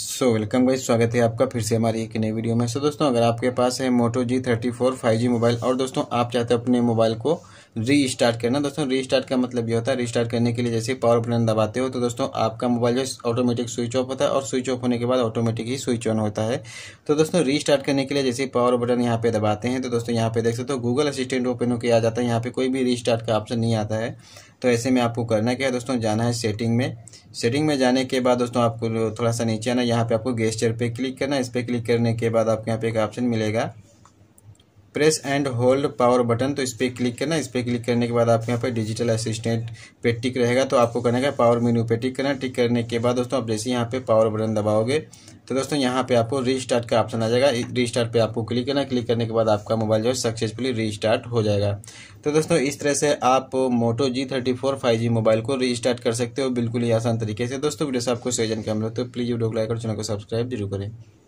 so welcome guys स्वागत है आपका फिर से हमारी एक नई वीडियो में सो so, दोस्तों अगर आपके पास है Moto G thirty four five G mobile और दोस्तों आप चाहते हो अपने मोबाइल को री स्टार्ट करना दोस्तों री स्टार्ट का मतलब ये होता है रिस्टार्ट करने के लिए जैसे पावर बटन दबाते हो तो दोस्तों आपका मोबाइल जो ऑटोमेटिक स्विच ऑफ होता है और स्विच ऑफ होने के बाद ऑटोमेटिक ही स्विच ऑन होता है तो दोस्तों री स्टार्ट करने के लिए जैसे पावर बटन यहाँ पे दबाते हैं तो दोस्तों यहाँ पे देख सकते हो गूगल असिस्टेंट ओपन होकर आ जाता है यहाँ पे कोई भी री स्टार्ट का ऑप्शन नहीं आता है तो ऐसे में आपको करना क्या है दोस्तों जाना है सेटिंग में सेटिंग में जाने के बाद दोस्तों आपको थोड़ा सा नीचे आना यहाँ पे आपको गेस्टर पे क्लिक करना इस पर क्लिक करने के बाद आपको यहाँ पे एक ऑप्शन मिलेगा press and hold power button तो इस पर क्लिक करना इस पर क्लिक करने के बाद आपके यहाँ पर डिजिटल असिस्टेंट पे टिक रहेगा तो आपको करने का पावर मेन्यू पे टिक करना टिक करने के बाद दोस्तों आप जैसे यहाँ पे पावर बटन दबाओगे तो दोस्तों यहाँ पे आपको रीस्टार्ट का ऑप्शन आ जाएगा रीस्टार्ट पे आपको क्लिक करना क्लिक करने के बाद आपका मोबाइल जो है सक्सेसफुली रीस्टार्ट हो जाएगा तो दोस्तों इस तरह से आप Moto G thirty four five G mobile को रीस्टार्ट कर सकते हो बिल्कुल ही आसान तरीके से दोस्तों वीडियो से आपको सही जानकारी मिलो तो प्लीज़ वीडियो को लाइक और चैनल को सब्सक्राइब जरूर करें